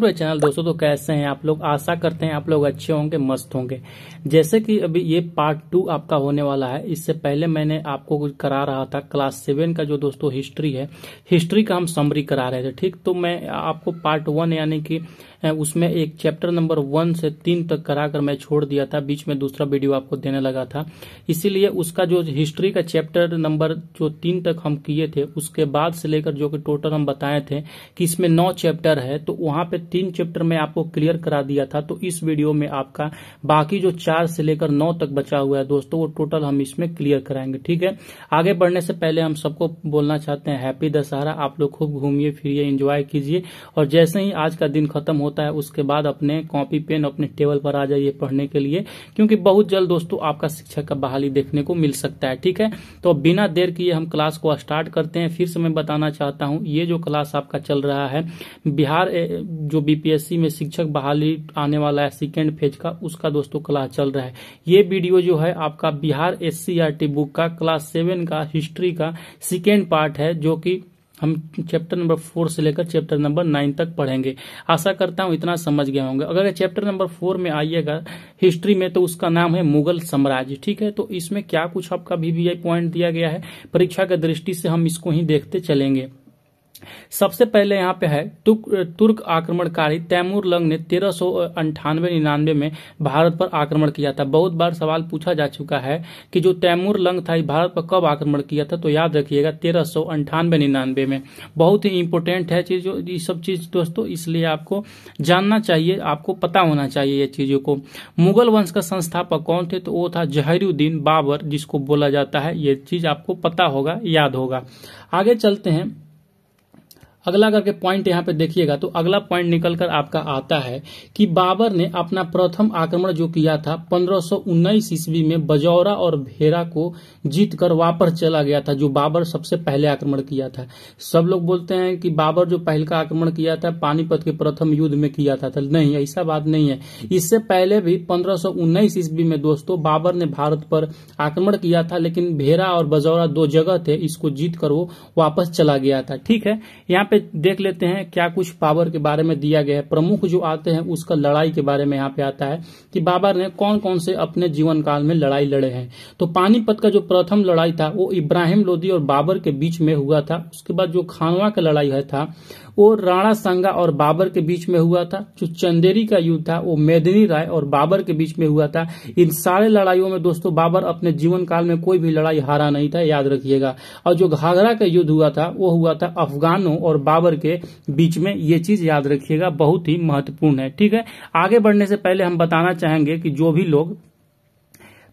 channel दोस्तों तो कैसे हैं आप लोग आशा करते हैं आप लोग अच्छे होंगे मस्त होंगे जैसे कि अभी ये पार्ट टू आपका होने वाला है इससे पहले मैंने आपको कुछ करा रहा था क्लास सेवन का जो दोस्तों हिस्ट्री है हिस्ट्री का हम समरी करा रहे थे ठीक तो मैं आपको पार्ट वन यानी कि उसमें एक चैप्टर नंबर वन से तीन तक कराकर मैं छोड़ दिया था बीच में दूसरा वीडियो आपको देने लगा था इसीलिए उसका जो हिस्ट्री का चैप्टर नंबर जो तीन तक हम किए थे उसके बाद से लेकर जो कि टोटल हम बताए थे कि इसमें नौ चैप्टर है तो वहां पे तीन चैप्टर में आपको क्लियर करा दिया था तो इस वीडियो में आपका बाकी जो चार से लेकर नौ तक बचा हुआ है दोस्तों वो टोटल हम इसमें क्लियर कराएंगे ठीक है आगे बढ़ने से पहले हम सबको बोलना चाहते हैं हैप्पी दशहरा आप लोग खूब घूमिए फिरिए इंजॉय कीजिए और जैसे ही आज का दिन खत्म होता होता है उसके बाद अपने कॉपी पेन अपने टेबल पर आ जाइए पढ़ने के लिए क्योंकि बहुत जल्द दोस्तों आपका शिक्षक का बहाली देखने को मिल सकता है ठीक है तो बिना देर किए हम क्लास को स्टार्ट करते हैं फिर से मैं बताना चाहता हूँ ये जो क्लास आपका चल रहा है बिहार जो बीपीएससी में शिक्षक बहाली आने वाला है सेकेंड फेज का उसका दोस्तों क्लास चल रहा है ये वीडियो जो है आपका बिहार एस बुक e का क्लास सेवन का हिस्ट्री का सेकेंड पार्ट है जो कि हम चैप्टर नंबर फोर से लेकर चैप्टर नंबर नाइन तक पढ़ेंगे आशा करता हूँ इतना समझ गया होंगे अगर चैप्टर नंबर फोर में आइएगा हिस्ट्री में तो उसका नाम है मुगल साम्राज्य ठीक है तो इसमें क्या कुछ आपका वीवीआई पॉइंट दिया गया है परीक्षा के दृष्टि से हम इसको ही देखते चलेंगे सबसे पहले यहाँ पे है तुर्क आक्रमणकारी तैमूर लंग ने तेरह सौ अंठानवे निन्यानवे में भारत पर आक्रमण किया था बहुत बार सवाल पूछा जा चुका है कि जो तैमूर लंग था भारत पर कब आक्रमण किया था तो याद रखिएगा तेरह सौ अंठानवे निन्यानवे में बहुत ही इंपॉर्टेंट है चीज ये सब चीज दोस्तों इसलिए आपको जानना चाहिए आपको पता होना चाहिए ये चीजों को मुगल वंश का संस्थापक कौन थे तो वो था जहरुद्दीन बाबर जिसको बोला जाता है ये चीज आपको पता होगा याद होगा आगे चलते हैं अगला करके पॉइंट यहाँ पे देखिएगा तो अगला पॉइंट निकल कर आपका आता है कि बाबर ने अपना प्रथम आक्रमण जो किया था 1519 ईस्वी में बजौरा और भेरा को जीत कर वापस चला गया था जो बाबर सबसे पहले आक्रमण किया था सब लोग बोलते हैं कि बाबर जो पहल का आक्रमण किया था पानीपत के प्रथम युद्ध में किया था तो नहीं ऐसा बात नहीं है इससे पहले भी पंद्रह ईस्वी में दोस्तों बाबर ने भारत पर आक्रमण किया था लेकिन भेरा और बजौरा दो जगह थे इसको जीत कर वो वापस चला गया था ठीक है यहाँ पे देख लेते हैं क्या कुछ पावर के बारे में दिया गया है प्रमुख जो आते हैं उसका लड़ाई के बारे में यहाँ पे आता है कि बाबर ने कौन कौन से अपने जीवन काल में लड़ाई लड़े हैं तो पानीपत का जो प्रथम लड़ाई था वो इब्राहिम लोधी और बाबर के बीच में हुआ था उसके बाद जो खानवा का लड़ाई है था वो राणा सांगा और बाबर के बीच में हुआ था जो चंदेरी का युद्ध था वो मेदिनी राय और बाबर के बीच में हुआ था इन सारे लड़ाइयों में दोस्तों बाबर अपने जीवन काल में कोई भी लड़ाई हारा नहीं था याद रखिएगा और जो घाघरा का युद्ध हुआ था वो हुआ था अफगानों और बाबर के बीच में ये चीज याद रखियेगा बहुत ही महत्वपूर्ण है ठीक है आगे बढ़ने से पहले हम बताना चाहेंगे कि जो भी लोग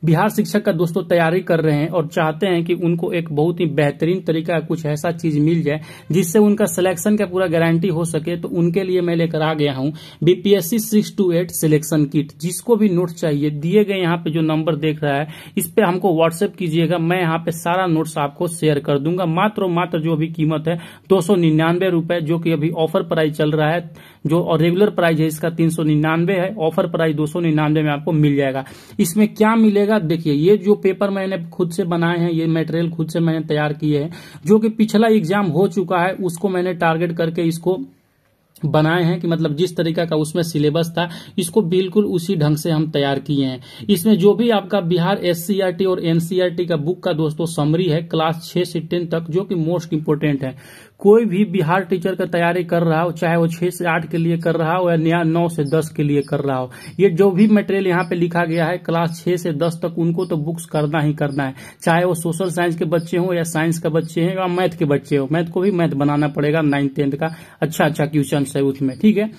बिहार शिक्षक का दोस्तों तैयारी कर रहे हैं और चाहते हैं कि उनको एक बहुत ही बेहतरीन तरीका कुछ ऐसा चीज मिल जाए जिससे उनका सिलेक्शन का पूरा गारंटी हो सके तो उनके लिए मैं लेकर आ गया हूँ BPSC six two eight selection kit जिसको भी नोट चाहिए दिए गए यहाँ पे जो नंबर देख रहा है इस पर हमको व्हाट्सएप कीजिएगा मैं यहाँ पे सारा नोट्स आपको शेयर कर दूंगा मात्र मात्र जो भी कीमत है दो सौ निन्यानवे जो कि अभी ऑफर प्राइस चल रहा है जो और रेगुलर प्राइस है इसका तीन सौ निन्यानवे है ऑफर प्राइस दो सौ निन्यानवे में आपको मिल जाएगा इसमें क्या मिलेगा करिएगा देखिए ये जो पेपर मैंने खुद से बनाए हैं ये मेटेरियल खुद से मैंने तैयार किए हैं जो कि पिछला एग्जाम हो चुका है उसको मैंने टारगेट करके इसको बनाए हैं कि मतलब जिस तरीका का उसमें सिलेबस था इसको बिल्कुल उसी ढंग से हम तैयार किए हैं इसमें जो भी आपका बिहार एस e और एनसीआरटी e का बुक का दोस्तों समरी है क्लास छह से टेन तक जो कि मोस्ट इम्पोर्टेंट है कोई भी बिहार टीचर का तैयारी कर रहा हो चाहे वो छह से आठ के लिए कर रहा हो या नया नौ से दस के लिए कर रहा हो ये जो भी मटेरियल यहाँ पे लिखा गया है क्लास छह से दस तक उनको तो बुक्स करना ही करना है चाहे वो सोशल साइंस के बच्चे हो या साइंस के बच्चे हैं या मैथ के बच्चे हो मैथ को भी मैथ बनाना पड़ेगा नाइन्थ टेंथ का अच्छा अच्छा क्वेश्चन है उसमें ठीक है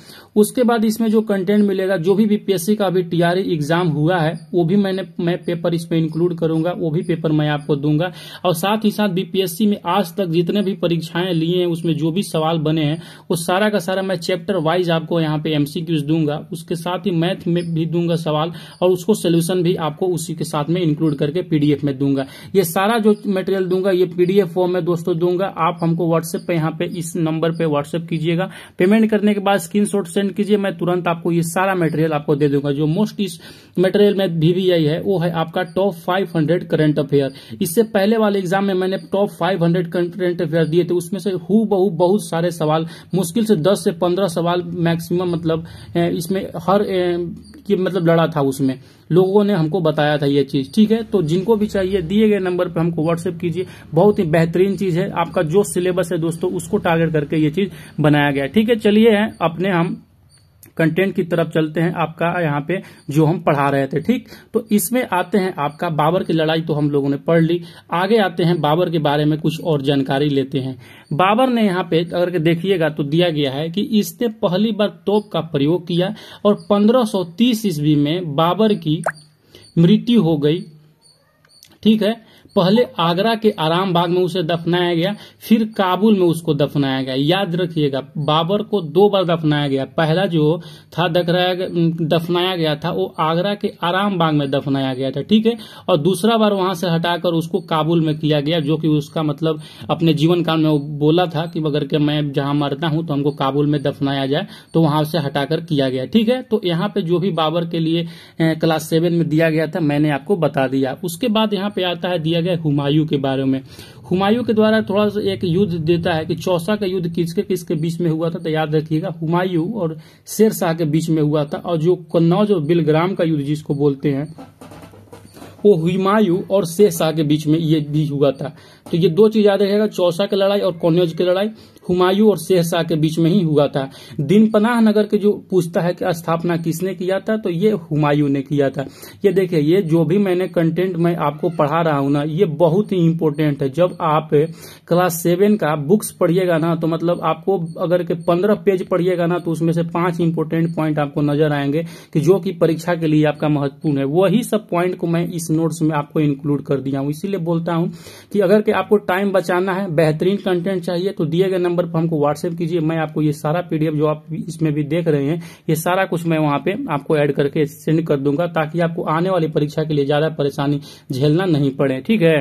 उसके बाद इसमें जो कंटेंट मिलेगा जो भी बीपीएससी का अभी टीआरई एग्जाम हुआ है वो भी मैंने मैं पेपर इसमें इंक्लूड करूंगा वो भी पेपर मैं आपको दूंगा और साथ ही साथ बीपीएससी में आज तक जितने भी परीक्षाएं ली जिंदगी हैं उसमें जो भी सवाल बने हैं वो सारा का सारा मैं चैप्टर वाइज आपको यहाँ पे एमसीक्यूज दूंगा उसके साथ ही मैथ में भी दूंगा सवाल और उसको सोल्यूशन भी आपको उसी के साथ में इंक्लूड करके पीडीएफ में दूंगा ये सारा जो मटेरियल दूंगा ये पीडीएफ फॉर्म में दोस्तों दूंगा आप हमको व्हाट्सएप पे यहाँ पे इस नंबर पे व्हाट्सएप कीजिएगा पेमेंट करने के बाद स्क्रीन सेंड कीजिए मैं तुरंत आपको ये सारा मटेरियल आपको दे दूंगा जो मोस्ट इस मटेरियल में वीवीआई है वो है आपका टॉप फाइव करंट अफेयर इससे पहले वाले एग्जाम में मैंने टॉप फाइव करंट अफेयर दिए थे उसमें से हू बहु बहुत सारे सवाल मुश्किल से दस से पंद्रह सवाल मैक्सिमम मतलब इसमें हर कि मतलब लड़ा था उसमें लोगों ने हमको बताया था ये चीज ठीक है तो जिनको भी चाहिए दिए गए नंबर पर हमको व्हाट्सएप कीजिए बहुत ही बेहतरीन चीज है आपका जो सिलेबस है दोस्तों उसको टारगेट करके ये चीज बनाया गया ठीक है चलिए अपने हम कंटेंट की तरफ चलते हैं आपका यहाँ पे जो हम पढ़ा रहे थे ठीक तो इसमें आते हैं आपका बाबर की लड़ाई तो हम लोगों ने पढ़ ली आगे आते हैं बाबर के बारे में कुछ और जानकारी लेते हैं बाबर ने यहाँ पे अगर देखिएगा तो दिया गया है कि इसने पहली बार तोप का प्रयोग किया और पंद्रह ईस्वी में बाबर की मृत्यु हो गई ठीक है पहले आगरा के आराम बाग में उसे दफनाया गया फिर काबुल में उसको दफनाया गया याद रखिएगा बाबर को दो बार दफनाया गया पहला जो था दफनाया गया था वो आगरा के आराम बाग में दफनाया गया था ठीक है और दूसरा बार वहां से हटाकर उसको काबुल में किया गया जो कि उसका मतलब अपने जीवन काल में बोला था कि अगर के मैं जहां मरता हूं तो हमको काबुल में दफनाया जाए तो वहां से हटाकर किया गया ठीक है तो यहाँ पे जो भी बाबर के लिए क्लास सेवन में दिया गया था मैंने आपको बता दिया उसके बाद यहाँ पे आता है दिया किया गया हुमायूं के बारे में हुमायूं के द्वारा थोड़ा सा एक युद्ध देता है कि चौसा का युद्ध किसके किसके बीच में हुआ था तो याद रखिएगा हुमायूं और शेर शाह के बीच में हुआ था और जो कन्नौज और बिलग्राम का युद्ध जिसको बोलते हैं वो हुमायूं और शेर शाह के बीच में ये भी हुआ था तो ये दो चीज याद रखेगा चौसा की लड़ाई और कौनौज की लड़ाई हुमायूं और शेरशाह के बीच में ही हुआ था दिन पनाह नगर के जो पूछता है कि स्थापना किसने किया था तो ये हुमायूं ने किया था ये देखिए ये जो भी मैंने कंटेंट मैं आपको पढ़ा रहा हूं ना ये बहुत ही इंपॉर्टेंट है जब आप क्लास सेवन का बुक्स पढ़िएगा ना तो मतलब आपको अगर के पंद्रह पेज पढ़िएगा ना तो उसमें से पांच इम्पोर्टेंट पॉइंट आपको नजर आएंगे कि जो कि परीक्षा के लिए आपका महत्वपूर्ण है वही सब पॉइंट को मैं इस नोट्स में आपको इंक्लूड कर दिया हूं इसीलिए बोलता हूं कि अगर के आपको टाइम बचाना है बेहतरीन कंटेंट चाहिए तो दिए गए नंबर पर हमको व्हाट्सएप कीजिए मैं आपको ये सारा पीडीएफ जो आप इसमें भी देख रहे हैं ये सारा कुछ मैं वहां पे आपको ऐड करके सेंड कर दूंगा ताकि आपको आने वाली परीक्षा के लिए ज्यादा परेशानी झेलना नहीं पड़े ठीक है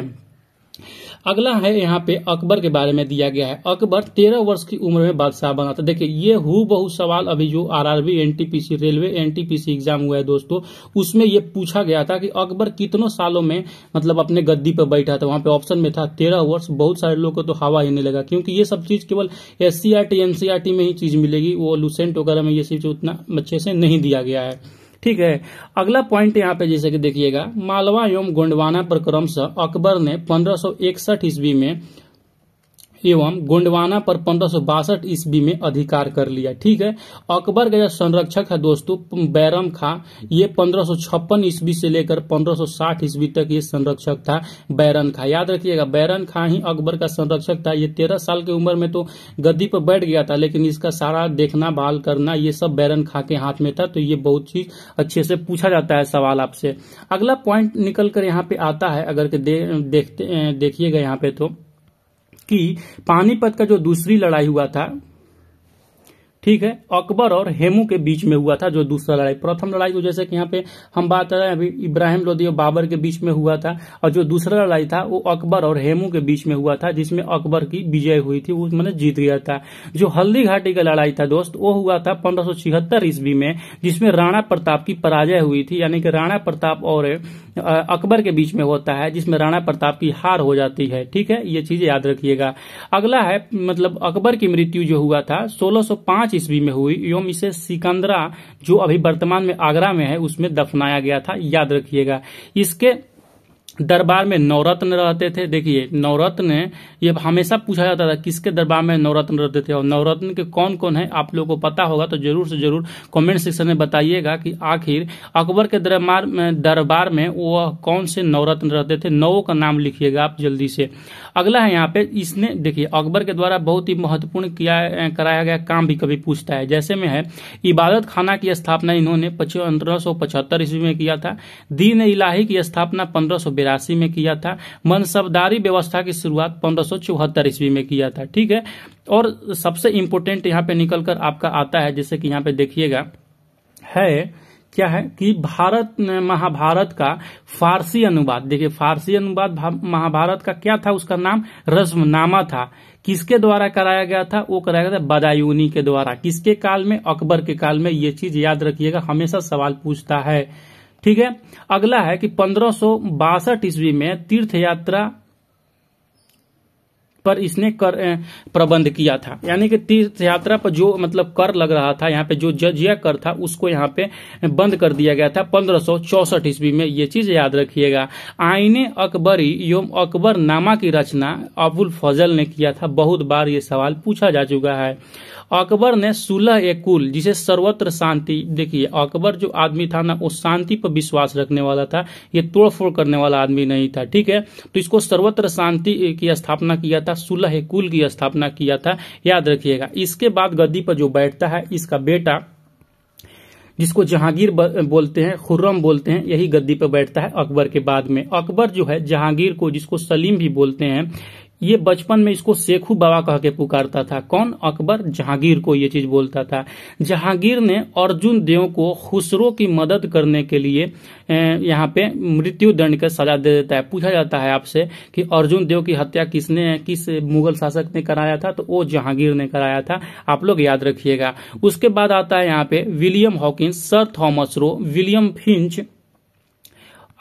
अगला है यहाँ पे अकबर के बारे में दिया गया है अकबर तेरह वर्ष की उम्र में बादशाह बना था देखिए ये हु बहु सवाल अभी जो RRB NTPC railway NTPC exam हुआ है दोस्तों उसमें ये पूछा गया था कि अकबर कितनों सालों में मतलब अपने गद्दी पर बैठा था वहां पे ऑप्शन में था तेरह वर्ष बहुत सारे लोग को तो हवा ही नहीं लगा क्योंकि ये सब चीज केवल एस सी में ही चीज मिलेगी वो लुसेंट वगैरह में ये चीज उतना अच्छे से नहीं दिया गया है ठीक है अगला पॉइंट यहाँ पे जैसे कि देखिएगा मालवा एवं गोंडवाना पर से अकबर ने पंद्रह ईस्वी में एवं गोंडवाना पर पंद्रह ईस्वी में अधिकार कर लिया ठीक है अकबर का जो संरक्षक है दोस्तों बैरम खां ये पंद्रह ईस्वी से लेकर 1560 ईस्वी तक ये संरक्षक था बैरन खां याद रखिएगा बैरन खां ही अकबर का संरक्षक था ये तेरह साल की उम्र में तो गद्दी पर बैठ गया था लेकिन इसका सारा देखना बहाल करना ये सब बैरन खां के हाथ में था तो ये बहुत ही अच्छे से पूछा जाता है सवाल आपसे अगला पॉइंट निकल कर यहाँ पे आता है अगर के दे, देखते देखिएगा यहाँ पे तो कि पानीपत का जो दूसरी लड़ाई हुआ था ठीक है अकबर और हेमू के बीच में हुआ था जो दूसरा लड़ाई प्रथम लड़ाई तो जैसे कि यहाँ पे हम बात कर रहे हैं अभी इब्राहिम लोदी और बाबर के बीच में हुआ था और जो दूसरा लड़ाई था वो अकबर और हेमू के बीच में हुआ था जिसमें अकबर की विजय हुई थी वो मैंने जीत गया था जो हल्दी घाटी का लड़ाई था दोस्त वो हुआ था पंद्रह ईस्वी में जिसमें राणा प्रताप की पराजय हुई थी यानी कि राणा प्रताप और अकबर के बीच में होता है जिसमें राणा प्रताप की हार हो जाती है ठीक है ये चीज याद रखियेगा अगला है मतलब अकबर की मृत्यु जो हुआ था सोलह पांच ईस्वी में हुई एवं इसे सिकंदरा जो अभी वर्तमान में आगरा में है उसमें दफनाया गया था याद रखिएगा इसके दरबार में नवरत्न रहते थे देखिए नवरत्न ये हमेशा पूछा जाता था किसके दरबार में नवरत्न रहते थे और नवरत्न के कौन कौन है आप लोगों को पता होगा तो जरूर से जरूर कमेंट सेक्शन में बताइएगा कि आखिर अकबर के दरबार में दरबार में वह कौन से नवरत्न रहते थे नवों का नाम लिखिएगा आप जल्दी से अगला है यहाँ पे इसने देखिए अकबर के द्वारा बहुत ही महत्वपूर्ण किया कराया गया काम भी कभी पूछता है जैसे में है इबादत खाना की स्थापना इन्होंने पंद्रह ईस्वी में किया था दीन इलाही की स्थापना पंद्रह तिरासी में किया था मनसबदारी व्यवस्था की शुरुआत पंद्रह ईस्वी में किया था ठीक है और सबसे इम्पोर्टेंट यहाँ पे निकल कर आपका आता है जैसे कि यहाँ पे देखिएगा है क्या है कि भारत महाभारत का फारसी अनुवाद देखिए फारसी अनुवाद महाभारत का क्या था उसका नाम रस्मनामा था किसके द्वारा कराया गया था वो कराया गया था बदायूनी के द्वारा किसके काल में अकबर के काल में ये चीज याद रखिएगा हमेशा सवाल पूछता है ठीक है अगला है कि पंद्रह ईस्वी में तीर्थ यात्रा पर इसने कर प्रबंध किया था यानी कि तीर्थ यात्रा पर जो मतलब कर लग रहा था यहाँ पे जो जजिया कर था उसको यहाँ पे बंद कर दिया गया था पंद्रह ईस्वी में ये चीज याद रखिएगा आईने अकबरी एवं अकबर नामा की रचना अबुल फजल ने किया था बहुत बार ये सवाल पूछा जा चुका है अकबर ने सुलह ए कुल जिसे सर्वत्र शांति देखिए अकबर जो आदमी था ना वो शांति पर विश्वास रखने वाला था ये तोड़फोड़ करने वाला आदमी नहीं था ठीक है तो इसको सर्वत्र शांति की स्थापना किया था सुलह ए कुल की स्थापना किया था याद रखिएगा इसके बाद गद्दी पर जो बैठता है इसका बेटा जिसको जहांगीर बोलते हैं खुर्रम बोलते हैं यही गद्दी पर बैठता है अकबर के बाद में अकबर जो है जहांगीर को जिसको सलीम भी बोलते हैं ये बचपन में इसको शेखू बाबा कह के पुकारता था कौन अकबर जहांगीर को ये चीज बोलता था जहांगीर ने अर्जुन देव को खुसरो की मदद करने के लिए यहाँ पे मृत्यु दंड का सजा दे देता है पूछा जाता है आपसे कि अर्जुन देव की हत्या किसने किस मुगल शासक ने कराया था तो वो जहांगीर ने कराया था आप लोग याद रखियेगा उसके बाद आता है यहाँ पे William Hawkins sir Thomas Roe William Finch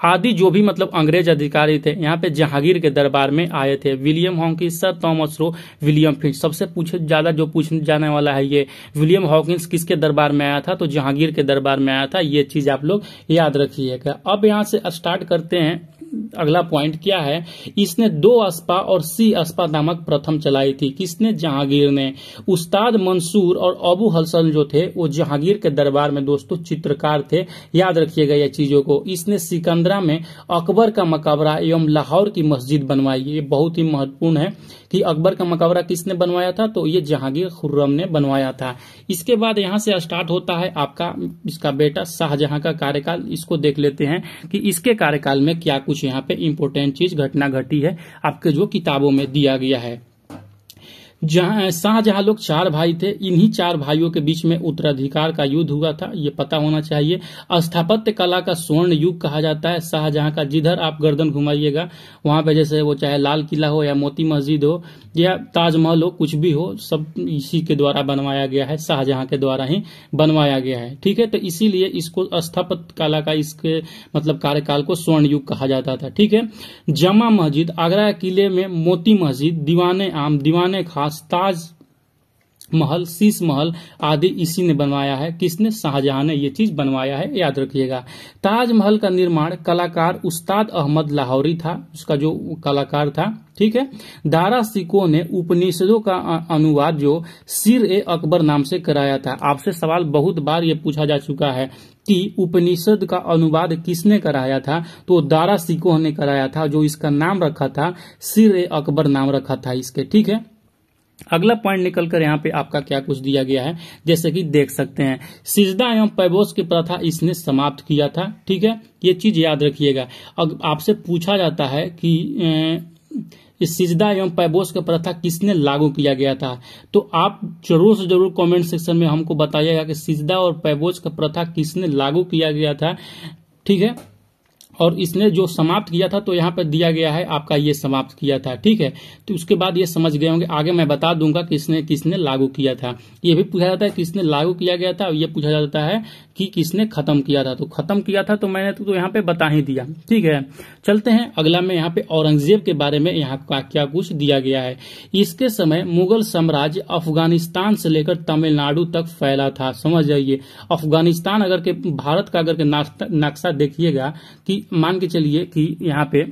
आदि जो भी मतलब अंग्रेज अधिकारी थे यहाँ पे जहांगीर के दरबार में आए थे William Hawkins sir Thomas Roe William Finch सबसे पूछे ज्यादा जो पूछने जाने वाला है ये विलियम हॉकिंस किसके दरबार में आया था तो जहांगीर के दरबार में आया था ये चीज आप लोग याद रखिएगा अब यहाँ से स्टार्ट करते हैं अगला पॉइंट क्या है इसने दो अस्पा और सी अस्पा नामक प्रथम चलाई थी किसने जहांगीर ने उस्ताद मंसूर और अबू हसन जो थे वो जहांगीर के दरबार में दोस्तों चित्रकार थे याद रखिएगा ये चीजों को इसने सिकंदरा में अकबर का मकबरा एवं लाहौर की मस्जिद बनवाई ये बहुत ही महत्वपूर्ण है कि अकबर का मकबरा किसने बनवाया था तो ये जहांगीर खुर्रम ने बनवाया था इसके बाद यहाँ से स्टार्ट होता है आपका इसका बेटा शाहजहां का कार्यकाल इसको देख लेते हैं कि इसके कार्यकाल में क्या कुछ यहाँ पे इम्पोर्टेंट चीज घटना घटी है आपके जो किताबों में दिया गया है जहां शाहजहां लोग चार भाई थे इन्हीं चार भाइयों के बीच में उत्तराधिकार का युद्ध हुआ था ये पता होना चाहिए स्थापत्य कला का स्वर्ण युग कहा जाता है शाहजहां का जिधर आप गर्दन घुमाइएगा वहां पे जैसे वो चाहे लाल किला हो या मोती मस्जिद हो या ताजमहल हो कुछ भी हो सब इसी के द्वारा बनवाया गया है शाहजहां के द्वारा ही बनवाया गया है ठीक है तो इसीलिए इसको स्थापत्य कला का इसके मतलब कार्यकाल को स्वर्ण युग कहा जाता था ठीक है जमा मस्जिद आगरा किले में मोती मस्जिद दीवाने आम दीवाने खास ताज महल शीश महल आदि इसी ने बनवाया है किसने शाहजहां ने ये चीज बनवाया है याद रखिएगा ताजमहल का निर्माण कलाकार उस्ताद अहमद लाहौरी था उसका जो कलाकार था ठीक है दारा सिको ने उपनिषदों का अनुवाद जो सिर ए अकबर नाम से कराया था आपसे सवाल बहुत बार ये पूछा जा चुका है कि उपनिषद का अनुवाद किसने कराया था तो दारा सिकोह ने कराया था जो इसका नाम रखा था सिर ए अकबर नाम रखा था इसके ठीक है अगला पॉइंट निकलकर यहाँ पे आपका क्या कुछ दिया गया है जैसे कि देख सकते हैं सिजदा एवं पैबोस की प्रथा इसने समाप्त किया था ठीक है ये चीज याद रखिएगा अब आपसे पूछा जाता है कि इस सिजदा एवं पैबोस का प्रथा किसने लागू किया गया था तो आप जरूर से जरूर कमेंट सेक्शन में हमको बताइएगा कि सिजदा और पैबोस का प्रथा किसने लागू किया गया था ठीक है और इसने जो समाप्त किया था तो यहाँ पर दिया गया है आपका ये समाप्त किया था ठीक है तो उसके बाद ये समझ गए होंगे आगे मैं बता दूंगा किसने किसने लागू किया था ये भी पूछा जाता है किसने लागू किया गया था और ये पूछा जाता है कि किसने खत्म किया था तो खत्म किया था तो मैंने तो, यहाँ पे बता ही दिया ठीक है चलते हैं अगला में यहाँ पे औरंगजेब के बारे में यहाँ का क्या कुछ दिया गया है इसके समय मुगल साम्राज्य अफगानिस्तान से लेकर तमिलनाडु तक फैला था समझ जाइए अफगानिस्तान अगर के भारत का अगर के नक्शा देखिएगा कि मान के चलिए कि यहाँ पे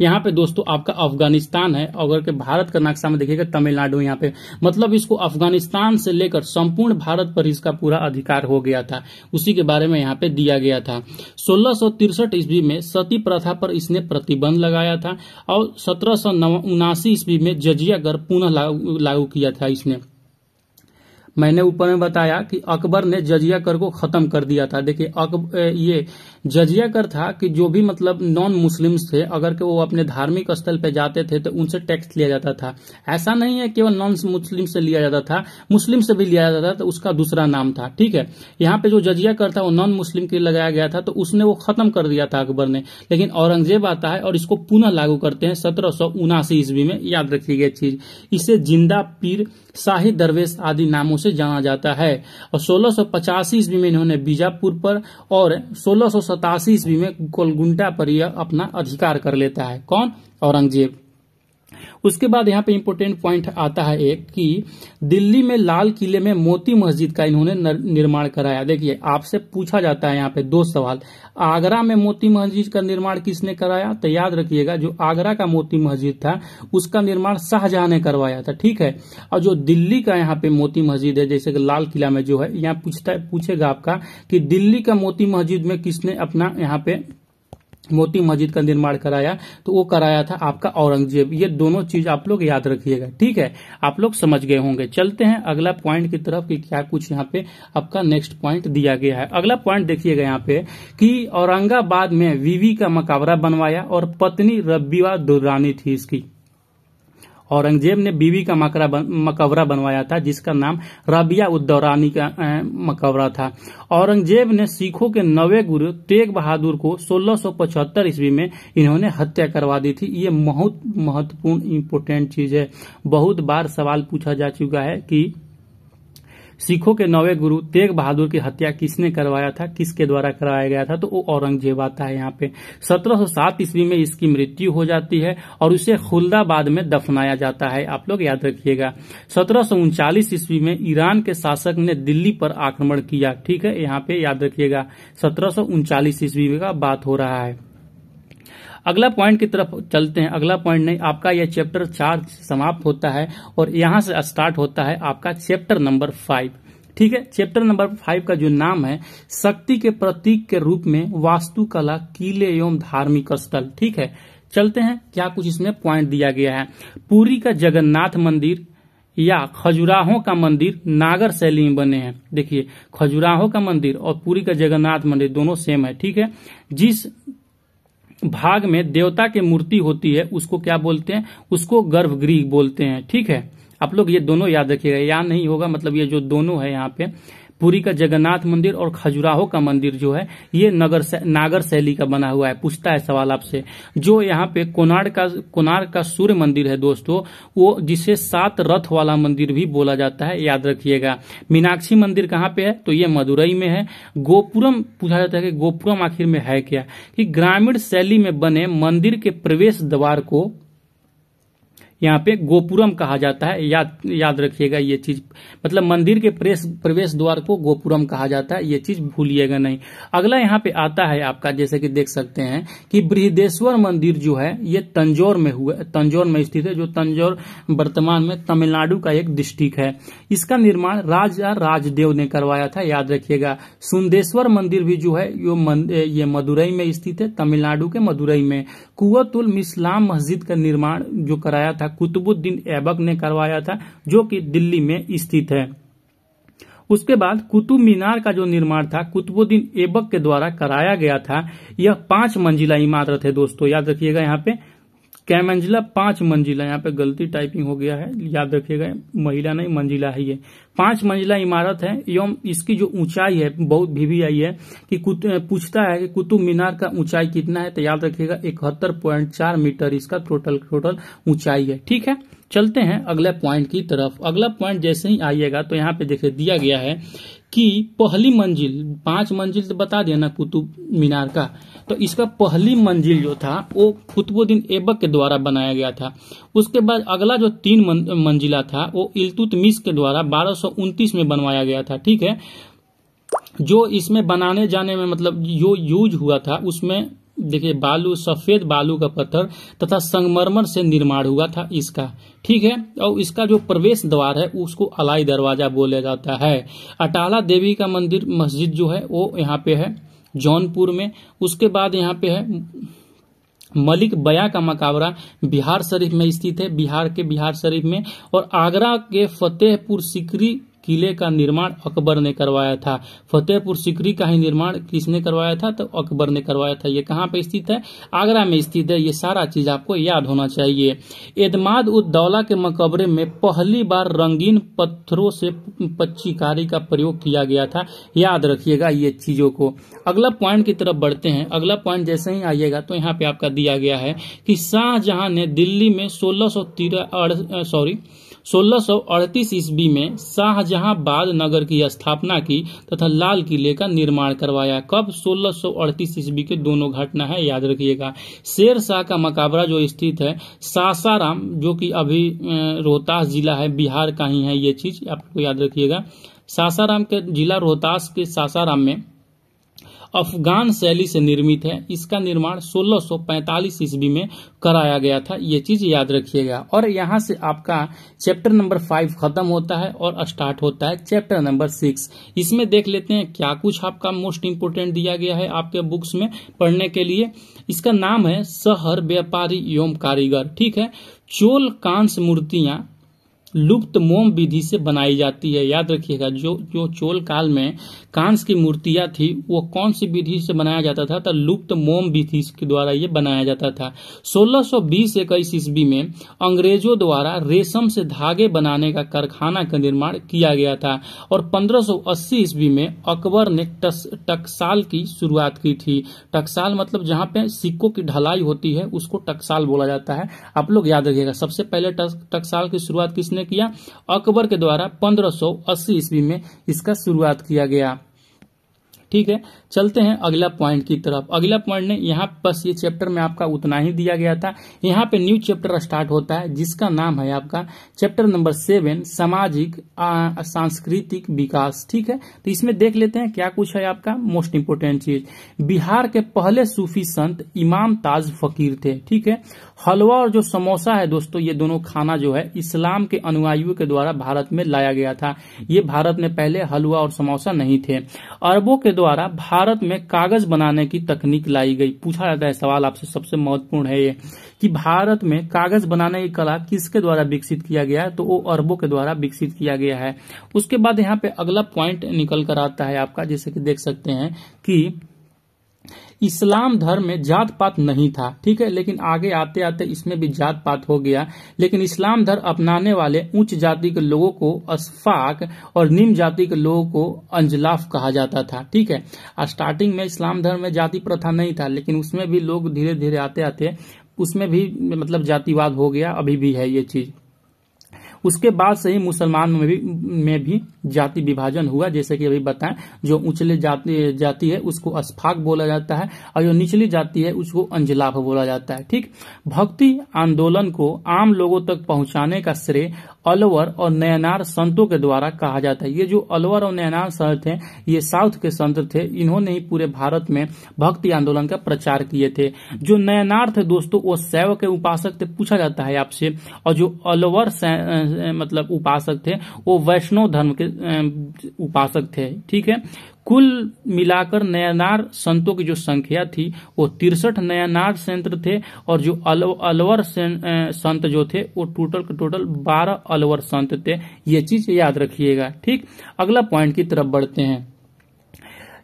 यहाँ पे दोस्तों आपका अफगानिस्तान है अगर के भारत का नक्शा में देखिएगा तमिलनाडु यहाँ पे मतलब इसको अफगानिस्तान से लेकर संपूर्ण भारत पर इसका पूरा अधिकार हो गया था उसी के बारे में यहाँ पे दिया गया था सोलह सौ ईस्वी में सती प्रथा पर इसने प्रतिबंध लगाया था और सत्रह सौ ईस्वी में जजिया कर पुनः लागू किया था इसने मैंने ऊपर में बताया कि अकबर ने जजिया कर को खत्म कर दिया था देखिये ये जजिया कर था कि जो भी मतलब नॉन मुस्लिम्स थे अगर के वो अपने धार्मिक स्थल पे जाते थे तो उनसे टैक्स लिया जाता था ऐसा नहीं है केवल नॉन मुस्लिम से लिया जाता था मुस्लिम से भी लिया जाता था तो उसका दूसरा नाम था ठीक है यहाँ पे जो जजिया कर था वो नॉन मुस्लिम के लगाया गया था तो उसने वो खत्म कर दिया था अकबर ने लेकिन औरंगजेब आता है और इसको पुनः लागू करते हैं सत्रह उनासी ईस्वी में याद रखी गई चीज इसे जिंदा पीर शाही दरवेश आदि नामों से जाना जाता है और सोलह ईस्वी में इन्होंने बीजापुर पर और सोलह सतासी ईस्वी में गोलगुंडा पर यह अपना अधिकार कर लेता है कौन औरंगजेब उसके बाद यहाँ पे इम्पोर्टेंट पॉइंट आता है एक कि दिल्ली में लाल किले में मोती मस्जिद का इन्होंने निर्माण कराया देखिए आपसे पूछा जाता है यहाँ पे दो सवाल आगरा में मोती मस्जिद का निर्माण किसने कराया तो याद रखिएगा जो आगरा का मोती मस्जिद था उसका निर्माण शाहजहां ने करवाया था ठीक है और जो दिल्ली का यहाँ पे मोती मस्जिद है जैसे लाल किला में जो है यहाँ पूछता पूछेगा आपका कि दिल्ली का मोती मस्जिद में किसने अपना यहाँ पे मोती मस्जिद का निर्माण कराया तो वो कराया था आपका औरंगजेब ये दोनों चीज आप लोग याद रखिएगा ठीक है आप लोग समझ गए होंगे चलते हैं अगला पॉइंट की तरफ कि क्या कुछ यहाँ पे आपका नेक्स्ट पॉइंट दिया गया है अगला पॉइंट देखिएगा यहाँ पे कि औरंगाबाद में वीवी का मकाबरा बनवाया और पत्नी रबीवा दुर्रानी थी इसकी औरंगजेब ने बीवी का मकबरा बनवाया था जिसका नाम रबिया उद्दौरानी का मकबरा था औरंगजेब ने सिखों के नवे गुरु तेग बहादुर को 1675 ईस्वी में इन्होंने हत्या करवा दी थी ये बहुत महत्वपूर्ण इम्पोर्टेंट चीज है बहुत बार सवाल पूछा जा चुका है की सिखों के नवे गुरु तेग बहादुर की हत्या किसने करवाया था किसके द्वारा कराया गया था तो वो औरंगजेब आता है यहाँ पे 1707 ईस्वी में इसकी मृत्यु हो जाती है और उसे खुलदाबाद में दफनाया जाता है आप लोग याद रखिएगा सत्रह ईस्वी में ईरान के शासक ने दिल्ली पर आक्रमण किया ठीक है यहाँ पे याद रखियेगा सत्रह ईस्वी का बात हो रहा है अगला पॉइंट की तरफ चलते हैं अगला पॉइंट नहीं आपका यह चैप्टर चार समाप्त होता है और यहां से स्टार्ट होता है आपका चैप्टर नंबर फाइव ठीक है चैप्टर नंबर फाइव का जो नाम है शक्ति के प्रतीक के रूप में वास्तुकला किले एवं धार्मिक स्थल ठीक है चलते हैं क्या कुछ इसमें पॉइंट दिया गया है पुरी का जगन्नाथ मंदिर या खजुराहो का मंदिर नागर शैली में बने हैं देखिए खजुराहो का मंदिर और पुरी का जगन्नाथ मंदिर दोनों सेम है ठीक है जिस भाग में देवता की मूर्ति होती है उसको क्या बोलते हैं उसको गर्भगृह बोलते हैं ठीक है आप लोग ये दोनों याद रखिएगा या नहीं होगा मतलब ये जो दोनों है यहाँ पे पुरी का जगन्नाथ मंदिर और खजुराहो का मंदिर जो है ये नगर से, नागर शैली का बना हुआ है पूछता है सवाल आपसे जो यहाँ पे कोनार का कोनार का सूर्य मंदिर है दोस्तों वो जिसे सात रथ वाला मंदिर भी बोला जाता है याद रखिएगा मीनाक्षी मंदिर कहाँ पे है तो ये मदुरई में है गोपुरम पूछा जाता है कि गोपुरम आखिर में है क्या कि ग्रामीण शैली में बने मंदिर के प्रवेश द्वार को यहाँ पे गोपुरम कहा जाता है याद याद रखिएगा ये चीज मतलब मंदिर के प्रेस प्रवेश द्वार को गोपुरम कहा जाता है ये चीज भूलिएगा नहीं अगला यहाँ पे आता है आपका जैसे कि देख सकते हैं कि बृहदेश्वर मंदिर जो है ये तंजौर में हुआ तंजौर में स्थित है जो तंजौर वर्तमान में तमिलनाडु का एक डिस्ट्रिक्ट है इसका निर्माण राजा राजदेव ने करवाया था याद रखियेगा सुंदेश्वर मंदिर भी जो है यो ये मदुरई में स्थित है तमिलनाडु के मदुरई में कुतुल मिसलाम मस्जिद का निर्माण जो कराया था कुतुबुद्दीन ऐबक ने करवाया था जो कि दिल्ली में स्थित है उसके बाद कुतुब मीनार का जो निर्माण था कुतुबुद्दीन ऐबक के द्वारा कराया गया था यह पांच मंजिला इमारत है दोस्तों याद रखिएगा यहाँ पे कै मंजिला पांच मंजिला यहाँ पे गलती टाइपिंग हो गया है याद रखिएगा महिला नहीं मंजिला है ये पांच मंजिला इमारत है एवं इसकी जो ऊंचाई है बहुत भी, भी आई है कि पूछता है कि कुतुब मीनार का ऊंचाई कितना है तो याद रखिएगा इकहत्तर पॉइंट चार मीटर इसका टोटल टोटल ऊंचाई है ठीक है चलते हैं अगले पॉइंट की तरफ अगला पॉइंट जैसे ही आइएगा तो यहाँ पे देखिए दिया गया है कि पहली मंजिल पांच मंजिल तो बता दिया ना कुतुब मीनार का तो इसका पहली मंजिल जो था वो कुतुबुद्दीन ऐबक के द्वारा बनाया गया था उसके बाद अगला जो तीन मंजिला था वो इल्तुतमिश के द्वारा बारह में बनवाया गया था ठीक है जो इसमें बनाने जाने में मतलब जो यूज हुआ था उसमें देखिए बालू सफेद बालू का पत्थर तथा संगमरमर से निर्माण हुआ था इसका ठीक है और इसका जो प्रवेश द्वार है उसको अलाई दरवाजा बोला जाता है अटाला देवी का मंदिर मस्जिद जो है वो यहाँ पे है जौनपुर में उसके बाद यहाँ पे है मलिक बया का मकाबरा बिहार शरीफ में स्थित है बिहार के बिहार शरीफ में और आगरा के फतेहपुर सिकरी किले का निर्माण अकबर ने करवाया था फतेहपुर सिकरी का ही निर्माण किसने करवाया था तो अकबर ने करवाया था ये कहाँ पे स्थित है आगरा में स्थित है ये सारा चीज आपको याद होना चाहिए एदमाद उद्दौला के मकबरे में पहली बार रंगीन पत्थरों से पच्चीकारी का प्रयोग किया गया था याद रखियेगा ये चीजों को अगला पॉइंट की तरफ बढ़ते हैं अगला पॉइंट जैसे ही आइएगा तो यहाँ पे आपका दिया गया है कि शाहजहां ने दिल्ली में सोलह सौ सॉरी सोलह ईस्वी में शाहजहाबाद नगर की स्थापना की तथा लाल किले का निर्माण करवाया कब सोलह ईस्वी के दोनों घटना है याद रखिएगा शेर शाह का मकाबरा जो स्थित है सासाराम जो कि अभी रोहतास जिला है बिहार का ही है ये चीज आपको याद रखिएगा सासाराम के जिला रोहतास के सासाराम में अफगान शैली से निर्मित है इसका निर्माण 1645 ईस्वी में कराया गया था ये चीज याद रखिएगा और यहाँ से आपका चैप्टर नंबर फाइव खत्म होता है और स्टार्ट होता है चैप्टर नंबर सिक्स इसमें देख लेते हैं क्या कुछ आपका मोस्ट इम्पोर्टेंट दिया गया है आपके बुक्स में पढ़ने के लिए इसका नाम है शहर व्यापारी एवं कारीगर ठीक है चोल कांस मूर्तियां लुप्त मोम विधि से बनाई जाती है याद रखिएगा जो जो चोल काल में कांस की मूर्तियां थी वो कौन सी विधि से बनाया जाता था तो लुप्त मोम विधि के द्वारा ये बनाया जाता था 1620 सौ बीस इक्कीस ईस्वी में अंग्रेजों द्वारा रेशम से धागे बनाने का कारखाना का निर्माण किया गया था और 1580 ईस्वी में अकबर ने टकसाल की शुरुआत की थी टकसाल मतलब जहां पे सिक्कों की ढलाई होती है उसको टकसाल बोला जाता है आप लोग याद रखिएगा सबसे पहले टकसाल की शुरुआत किसने ने किया अकबर के द्वारा 1580 ईस्वी में इसका शुरुआत किया गया ठीक है चलते हैं अगला पॉइंट की तरफ अगला पॉइंट ने यहाँ बस ये चैप्टर में आपका उतना ही दिया गया था यहाँ पे न्यू चैप्टर स्टार्ट होता है जिसका नाम है आपका चैप्टर नंबर सेवन सामाजिक सांस्कृतिक विकास ठीक है तो इसमें देख लेते हैं क्या कुछ है आपका मोस्ट इम्पोर्टेंट चीज बिहार के पहले सूफी संत इमाम ताज फकीर थे ठीक है हलवा और जो समोसा है दोस्तों ये दोनों खाना जो है इस्लाम के अनुयायियों के द्वारा भारत में लाया गया था ये भारत में पहले हलवा और समोसा नहीं थे अरबों के द्वारा भारत भारत में कागज बनाने की तकनीक लाई गई पूछा जाता है सवाल आपसे सबसे महत्वपूर्ण है ये कि भारत में कागज बनाने की कला किसके द्वारा विकसित किया गया है तो वो अरबों के द्वारा विकसित किया गया है उसके बाद यहाँ पे अगला प्वाइंट निकल कर आता है आपका जैसे कि देख सकते हैं कि इस्लाम धर्म में जात पात नहीं था ठीक है लेकिन आगे आते आते इसमें भी जात पात हो गया लेकिन इस्लाम धर्म अपनाने वाले उच्च जाति के लोगों को अशफाक और निम्न जाति के लोगों को अंजलाफ कहा जाता था ठीक है स्टार्टिंग में इस्लाम धर्म में जाति प्रथा नहीं था लेकिन उसमें भी लोग धीरे धीरे आते आते उसमें भी मतलब जातिवाद हो गया अभी भी है ये चीज़ उसके बाद से ही मुसलमान में भी में भी जाति विभाजन हुआ जैसे कि अभी बताएं जो उचले जाति जाति है उसको अस्फाक बोला जाता है और जो निचली जाति है उसको अंजलाभ बोला जाता है ठीक भक्ति आंदोलन को आम लोगों तक पहुंचाने का श्रेय अलवर और नयनार संतों के द्वारा कहा जाता है ये जो अलवर और नयनार संत थे ये साउथ के संत थे इन्होंने ही पूरे भारत में भक्ति आंदोलन का प्रचार किए थे जो नयनार थे दोस्तों वो शैव के उपासक थे पूछा जाता है आपसे और जो अलवर मतलब उपासक थे वो वैष्णव धर्म के उपासक थे ठीक है कुल मिलाकर नयानार संतों की जो संख्या थी वो तिरसठ नयानार संत थे और जो अलवर संत जो थे वो टोटल टोटल बारह अलवर संत थे ये चीज याद रखिएगा ठीक अगला पॉइंट की तरफ बढ़ते हैं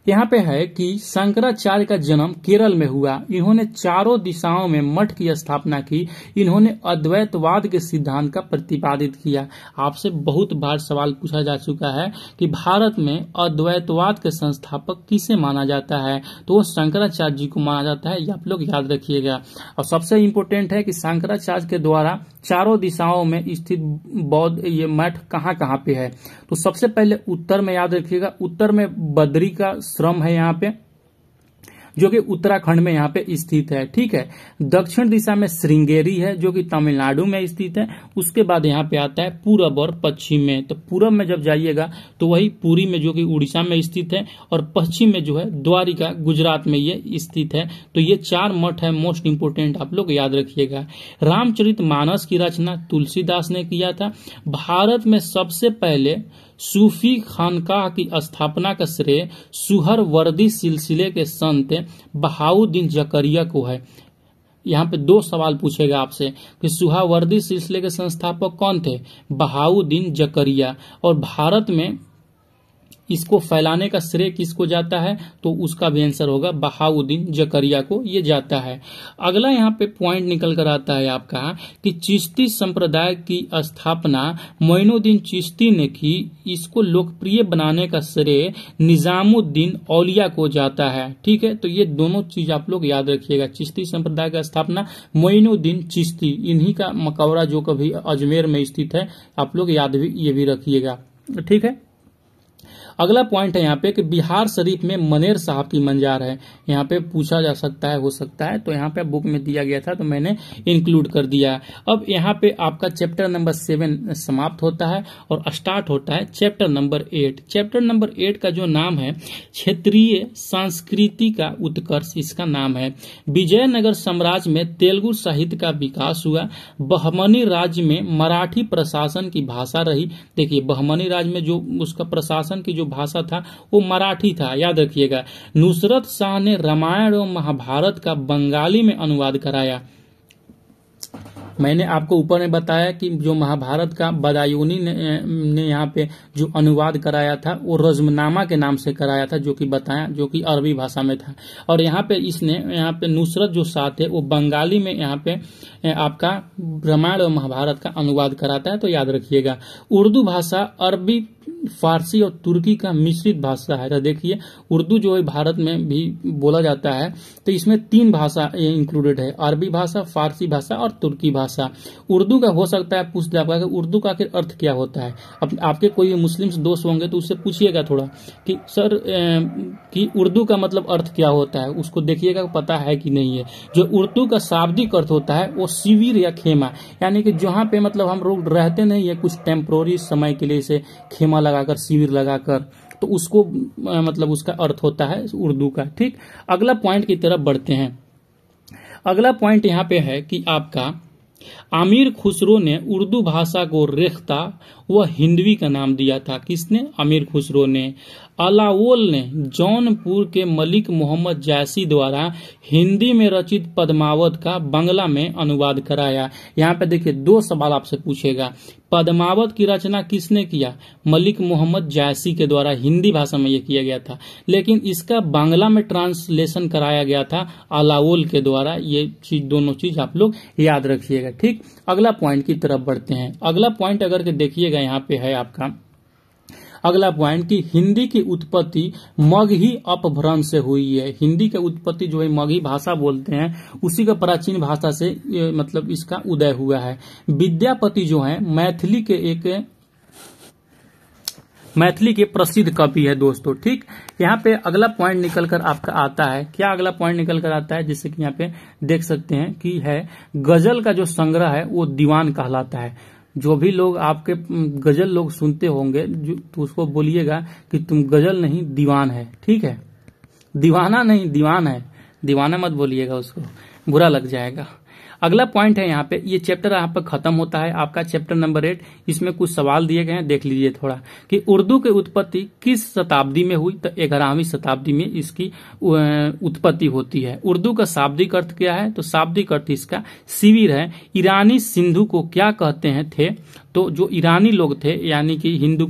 यहाँ पे है कि शंकराचार्य का जन्म केरल में हुआ इन्होंने चारों दिशाओं में मठ की स्थापना की इन्होंने अद्वैतवाद के सिद्धांत का प्रतिपादित किया आपसे बहुत बार सवाल पूछा जा चुका है कि भारत में अद्वैतवाद के संस्थापक किसे माना जाता है तो वो शंकराचार्य जी को माना जाता है ये आप लोग याद रखियेगा और सबसे इम्पोर्टेंट है कि शंकराचार्य के द्वारा चारों दिशाओं में स्थित बौद्ध ये मठ कहाँ कहाँ पे है तो सबसे पहले उत्तर में याद रखियेगा उत्तर में बद्री का आश्रम है यहाँ पे जो कि उत्तराखंड में यहाँ पे स्थित है ठीक है दक्षिण दिशा में श्रृंगेरी है जो कि तमिलनाडु में स्थित है उसके बाद यहाँ पे आता है पूरब और पश्चिम में तो पूरब में जब जाइएगा तो वही पूरी में जो कि उड़ीसा में स्थित है और पश्चिम में जो है द्वारिका गुजरात में ये स्थित है तो ये चार मठ है मोस्ट इम्पोर्टेंट आप लोग याद रखियेगा रामचरित मानस की रचना तुलसीदास ने किया था भारत में सबसे पहले सूफी खानकाह की स्थापना का श्रेय सुहर वर्दी सिलसिले के संत बहाउद्दीन जकरिया को है यहाँ पे दो सवाल पूछेगा आपसे कि सुहावर्दी सिलसिले के संस्थापक कौन थे बहाउद्दीन जकरिया और भारत में इसको फैलाने का श्रेय किसको जाता है तो उसका भी आंसर होगा बहाउद्दीन जकरिया को ये जाता है अगला यहाँ पे पॉइंट निकल कर आता है आपका कि चिश्ती संप्रदाय की स्थापना मोइनुद्दीन चिश्ती ने की इसको लोकप्रिय बनाने का श्रेय निजामुद्दीन औलिया को जाता है ठीक है तो ये दोनों चीज आप लोग याद रखिएगा चिश्ती संप्रदाय का स्थापना मोइनुद्दीन चिश्ती इन्हीं का मकौरा जो कभी अजमेर में स्थित है आप लोग याद भी ये भी रखिएगा ठीक है अगला पॉइंट है यहाँ पे कि बिहार शरीफ में मनेर साहब की मंजार है यहाँ पे पूछा जा सकता है हो सकता है तो यहाँ पे बुक में दिया गया था तो मैंने इंक्लूड कर दिया अब यहाँ पे आपका चैप्टर नंबर सेवन समाप्त होता है और स्टार्ट होता है chapter number eight chapter number eight का जो नाम है क्षेत्रीय संस्कृति का उत्कर्ष इसका नाम है विजयनगर साम्राज्य में तेलुगु साहित्य का विकास हुआ बहमनी राज्य में मराठी प्रशासन की भाषा रही देखिये बहमनी राज्य में जो उसका प्रशासन शासन की जो भाषा था वो मराठी था याद रखिएगा नुसरत शाह ने रामायण और महाभारत का बंगाली में अनुवाद कराया मैंने आपको ऊपर में बताया कि जो महाभारत का बदायूनी ने, ने यहाँ पे जो अनुवाद कराया था वो रजमनामा के नाम से कराया था जो कि बताया जो कि अरबी भाषा में था और यहाँ पे इसने यहाँ पे नुसरत जो साथ है वो बंगाली में यहाँ पे आपका रामायण और महाभारत का अनुवाद कराता है तो याद रखिएगा उर्दू भाषा अरबी फारसी और तुर्की का मिश्रित भाषा है तो देखिए उर्दू जो है भारत में भी बोला जाता है तो इसमें तीन भाषा इंक्लूडेड है अरबी भाषा फारसी भाषा और तुर्की भाषा उर्दू का हो सकता है पूछ लिया कि उर्दू का आखिर अर्थ क्या होता है अब आपके कोई मुस्लिम दोस्त होंगे तो उससे पूछिएगा थोड़ा कि सर कि उर्दू का मतलब अर्थ क्या होता है उसको देखिएगा पता है कि नहीं है जो उर्दू का शाब्दिक अर्थ होता है वो शिविर या खेमा यानी कि जहां पे मतलब हम लोग रहते नहीं है कुछ टेम्प्रोरी समय के लिए इसे खेमा खेमा लगाकर शिविर लगाकर तो उसको मतलब उसका अर्थ होता है उर्दू का ठीक अगला पॉइंट की तरफ बढ़ते हैं अगला पॉइंट यहाँ पे है कि आपका आमिर खुसरो ने उर्दू भाषा को रेखता व हिंदवी का नाम दिया था किसने आमिर खुसरो ने अलाओल ने जौनपुर के मलिक मोहम्मद जैसी द्वारा हिंदी में रचित पद्मावत का बंगला में अनुवाद कराया यहाँ पे देखिए दो सवाल आपसे पूछेगा पद्मावत की रचना किसने किया मलिक मोहम्मद जैसी के द्वारा हिंदी भाषा में यह किया गया था लेकिन इसका बांग्ला में ट्रांसलेशन कराया गया था अलावोल के द्वारा ये चीज दोनों चीज आप लोग याद रखिएगा ठीक अगला पॉइंट की तरफ बढ़ते हैं अगला पॉइंट अगर के देखिएगा यहाँ पे है आपका अगला पॉइंट कि हिंदी की उत्पत्ति मगही अपभ्रंश से हुई है हिंदी की उत्पत्ति जो है मगही भाषा बोलते हैं उसी का प्राचीन भाषा से मतलब इसका उदय हुआ है विद्यापति जो है मैथिली के एक मैथिली के प्रसिद्ध कवि है दोस्तों ठीक यहाँ पे अगला पॉइंट निकल कर आपका आता है क्या अगला पॉइंट निकल कर आता है जैसे कि यहाँ पे देख सकते हैं कि है गजल का जो संग्रह है वो दीवान कहलाता है जो भी लोग आपके गजल लोग सुनते होंगे तो उसको बोलिएगा कि तुम गजल नहीं दीवान है ठीक है दीवाना नहीं दीवान है दीवाना मत बोलिएगा उसको बुरा लग जाएगा अगला पॉइंट है यहाँ पे ये चैप्टर यहाँ पर खत्म होता है आपका चैप्टर नंबर एट इसमें कुछ सवाल दिए गए हैं देख लीजिए थोड़ा कि उर्दू की उत्पत्ति किस शताब्दी में हुई तो ग्यारहवीं शताब्दी में इसकी उत्पत्ति होती है उर्दू का शाब्दिक अर्थ क्या है तो शाब्दिक अर्थ इसका शिविर है ईरानी सिंधु को क्या कहते हैं थे तो जो ईरानी लोग थे यानी कि हिंदू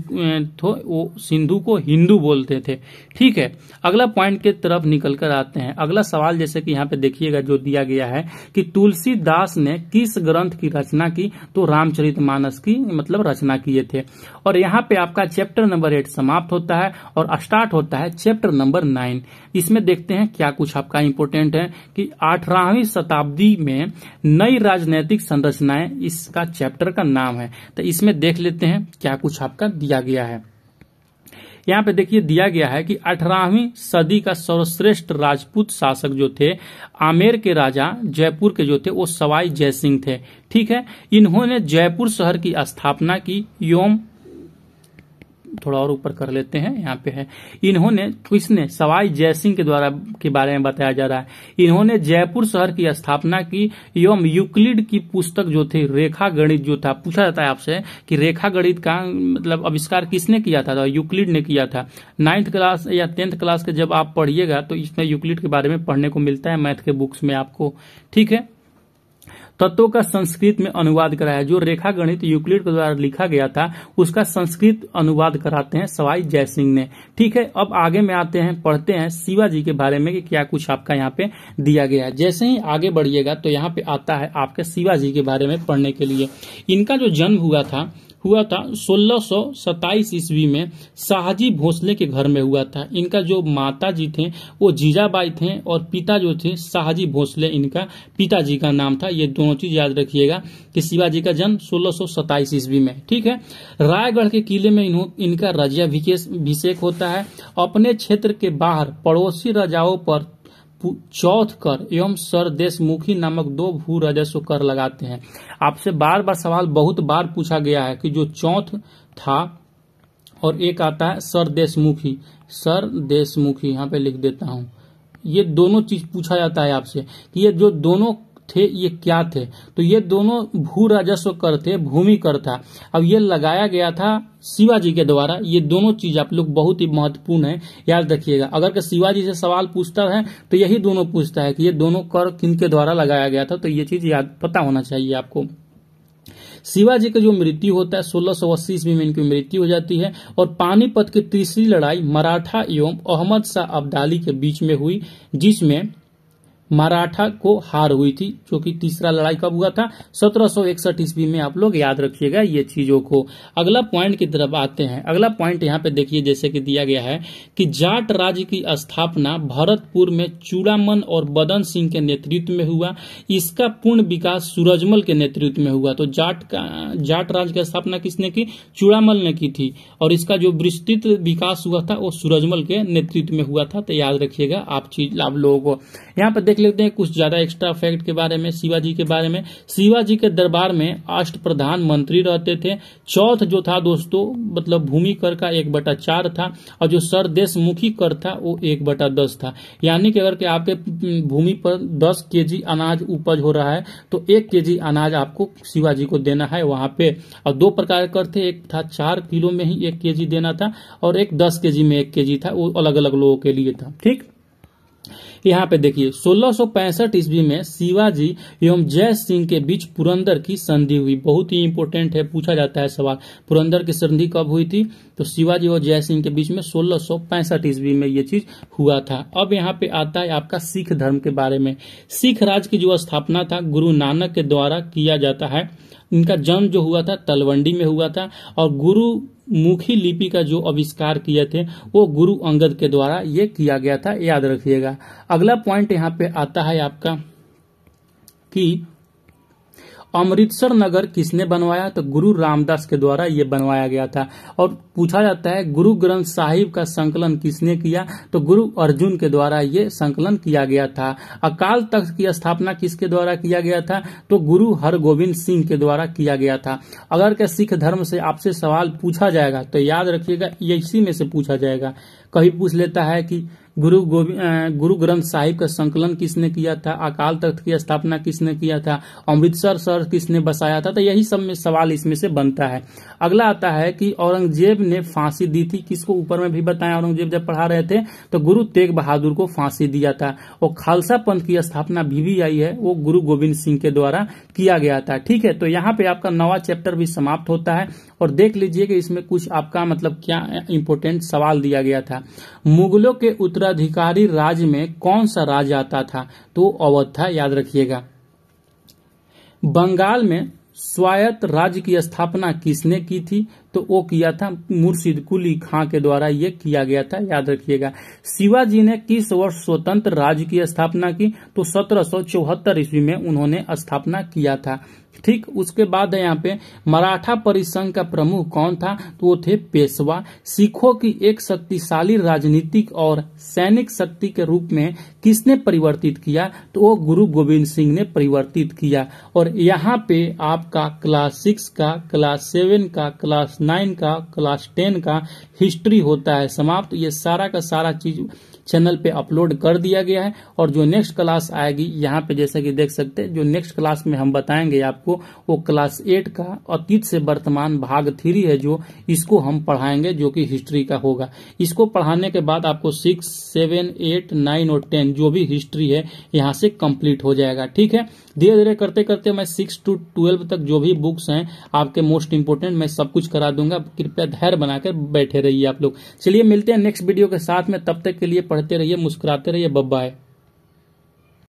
तो वो सिंधु को हिंदू बोलते थे ठीक है अगला पॉइंट के तरफ निकल कर आते हैं अगला सवाल जैसे कि यहाँ पे देखिएगा जो दिया गया है कि तुलसीदास ने किस ग्रंथ की रचना की तो रामचरित मानस की मतलब रचना किए थे और यहाँ पे आपका चैप्टर नंबर एट समाप्त होता है और स्टार्ट होता है चैप्टर नंबर नाइन इसमें देखते हैं क्या कुछ आपका इम्पोर्टेंट है कि अठारहवीं शताब्दी में नई राजनैतिक संरचनाएं इसका चैप्टर का नाम है तो इसमें देख लेते हैं क्या कुछ आपका दिया गया है यहाँ पे देखिए दिया गया है कि अठारहवीं सदी का सर्वश्रेष्ठ राजपूत शासक जो थे आमेर के राजा जयपुर के जो थे वो सवाई जयसिंह थे ठीक है इन्होंने जयपुर शहर की स्थापना की योम थोड़ा और ऊपर कर लेते हैं यहाँ पे है इन्होंने किसने सवाई जय सिंह के द्वारा के बारे में बताया जा रहा है इन्होंने जयपुर शहर की स्थापना की एवं यूक्लिड की पुस्तक जो थी रेखा गणित जो था पूछा जाता है आपसे कि रेखा गणित का मतलब आविष्कार किसने किया था तो यूक्लिड ने किया था नाइन्थ क्लास या टेंथ क्लास के जब आप पढ़िएगा तो इसमें यूक्लिड के बारे में पढ़ने को मिलता है मैथ के बुक्स में आपको ठीक है तत्वों का संस्कृत में अनुवाद कराया जो रेखा गणित यूक्लिड के द्वारा लिखा गया था उसका संस्कृत अनुवाद कराते हैं सवाई जयसिंह ने ठीक है अब आगे में आते हैं पढ़ते हैं शिवाजी के बारे में कि क्या कुछ आपका यहाँ पे दिया गया है जैसे ही आगे बढ़िएगा तो यहाँ पे आता है आपके शिवाजी के बारे में पढ़ने के लिए इनका जो जन्म हुआ था हुआ था 1627 ईस्वी में शाहजी भोसले के घर में हुआ था इनका जो माता जी थे वो जीजाबाई थे और पिता जो थे शाहजी भोसले इनका पिताजी का नाम था ये दोनों चीज याद रखिएगा कि शिवाजी का जन्म 1627 ईस्वी में ठीक है रायगढ़ के किले में इनका अभिषेक होता है अपने क्षेत्र के बाहर पड़ोसी राजाओं पर चौथ कर एवं सर नामक दो भू राजस्व कर लगाते हैं आपसे बार बार सवाल बहुत बार पूछा गया है कि जो चौथ था और एक आता है सर देशमुखी सर देशमुखी यहाँ पे लिख देता हूँ ये दोनों चीज पूछा जाता है आपसे कि ये जो दोनों थे ये क्या थे तो ये दोनों भू राजस्व कर थे भूमि कर था अब ये लगाया गया था शिवाजी के द्वारा ये दोनों चीज आप लोग बहुत ही महत्वपूर्ण है याद रखिएगा अगर के शिवाजी से सवाल पूछता है तो यही दोनों पूछता है कि ये दोनों कर किन के द्वारा लगाया गया था तो ये चीज याद पता होना चाहिए आपको शिवाजी का जो मृत्यु होता है सोलह सौ अस्सी ईस्वी में इनकी मृत्यु हो जाती है और पानीपत की तीसरी लड़ाई मराठा एवं अहमद शाह अब्दाली के बीच में हुई जिसमें मराठा को हार हुई थी जो कि तीसरा लड़ाई कब हुआ था सत्रह सौ इकसठ ईस्वी में आप लोग याद रखिएगा ये चीजों को अगला पॉइंट की तरफ आते हैं अगला पॉइंट यहाँ पे देखिए जैसे कि दिया गया है कि जाट राज्य की स्थापना भरतपुर में चूड़ामन और बदन सिंह के नेतृत्व में हुआ इसका पूर्ण विकास सूरजमल के नेतृत्व में हुआ तो जाट का जाट राज्य की स्थापना किसने की चूड़ामल ने की थी और इसका जो विस्तृत विकास हुआ था वो सूरजमल के नेतृत्व में हुआ था तो याद रखिएगा आप चीज आप लोगों को यहाँ पर देख लेते हैं कुछ ज्यादा एक्स्ट्रा फैक्ट के बारे में शिवाजी के बारे में शिवाजी के दरबार में अष्ट प्रधानमंत्री रहते थे चौथ जो था दोस्तों मतलब भूमि कर का एक बटा चार था और जो सरदेश मुखी कर था वो एक बटा दस था यानी कि अगर कि आपके भूमि पर दस के अनाज उपज हो रहा है तो एक के अनाज आपको शिवाजी को देना है वहां पे और दो प्रकार कर थे एक था चार किलो में ही एक के देना था और एक दस के में एक के था वो अलग अलग लोगों के लिए था ठीक यहाँ पे देखिए सोलह ईस्वी में शिवाजी एवं जय सिंह के बीच पुरंदर की संधि हुई बहुत ही इम्पोर्टेंट है पूछा जाता है सवाल पुरंदर की संधि कब हुई थी तो शिवाजी और जय सिंह के बीच में सोलह ईस्वी में ये चीज हुआ था अब यहाँ पे आता है आपका सिख धर्म के बारे में सिख राज की जो स्थापना था गुरु नानक के द्वारा किया जाता है इनका जन्म जो हुआ था तलवंडी में हुआ था और गुरु मुखी लिपि का जो आविष्कार किए थे वो गुरु अंगद के द्वारा ये किया गया था याद रखिएगा अगला पॉइंट यहाँ पे आता है आपका कि अमृतसर नगर किसने बनवाया तो गुरु रामदास के द्वारा ये बनवाया गया था और पूछा जाता है गुरु ग्रंथ साहिब का संकलन किसने किया तो गुरु अर्जुन के द्वारा ये संकलन किया गया था अकाल तख्त की स्थापना किसके द्वारा किया गया था तो गुरु हरगोविंद सिंह के द्वारा किया गया था अगर क्या सिख धर्म से आपसे सवाल पूछा जाएगा तो याद रखियेगा इसी में से पूछा जाएगा कभी पूछ लेता है कि गुरु गोविंद गुरु ग्रंथ साहिब का संकलन किसने किया था अकाल तख्त की स्थापना किसने किया था अमृतसर सर किसने बसाया था तो यही सब में सवाल इसमें से बनता है अगला आता है कि औरंगजेब ने फांसी दी थी किसको ऊपर में भी बताया औरंगजेब जब पढ़ा रहे थे तो गुरु तेग बहादुर को फांसी दिया था और खालसा पंथ की स्थापना भी, भी आई है वो गुरु गोविंद सिंह के द्वारा किया गया था ठीक है तो यहाँ पे आपका नवा चैप्टर भी समाप्त होता है और देख लीजिए कि इसमें कुछ आपका मतलब क्या इंपोर्टेंट सवाल दिया गया था मुगलों के उत्तराधिकारी राज्य में कौन सा राज आता था तो अवध था याद रखिएगा बंगाल में स्वायत्त राज्य की स्थापना किसने की थी तो वो किया था मुर्शिद कुली खां के द्वारा ये किया गया था याद रखिएगा शिवाजी ने किस वर्ष स्वतंत्र राज्य की स्थापना की तो सत्रह ईस्वी में उन्होंने स्थापना किया था ठीक उसके बाद है यहाँ पे मराठा परिसंघ का प्रमुख कौन था तो वो थे पेशवा सिखों की एक शक्तिशाली राजनीतिक और सैनिक शक्ति के रूप में किसने परिवर्तित किया तो वो गुरु गोविंद सिंह ने परिवर्तित किया और यहाँ पे आपका क्लास सिक्स का क्लास सेवन का क्लास नाइन का क्लास टेन का हिस्ट्री होता है समाप्त ये सारा का सारा चीज चैनल पे अपलोड कर दिया गया है और जो नेक्स्ट क्लास आएगी यहाँ पे जैसे कि देख सकते हैं जो नेक्स्ट क्लास में हम बताएंगे आपको वो क्लास एट का अतीत से वर्तमान भाग थ्री है जो इसको हम पढ़ाएंगे जो कि हिस्ट्री का होगा इसको पढ़ाने के बाद आपको सिक्स सेवन एट नाइन और टेन जो भी हिस्ट्री है यहाँ से कम्प्लीट हो जाएगा ठीक है धीरे धीरे करते करते मैं सिक्स टू ट्वेल्व तक जो भी बुक्स हैं आपके मोस्ट इंपोर्टेंट मैं सब कुछ करा दूंगा कृपया धैर्य बनाकर बैठे रहिए आप लोग चलिए मिलते हैं नेक्स्ट वीडियो के साथ में तब तक के लिए पढ़ते रहिए मुस्कुराते रहिए बब्बाए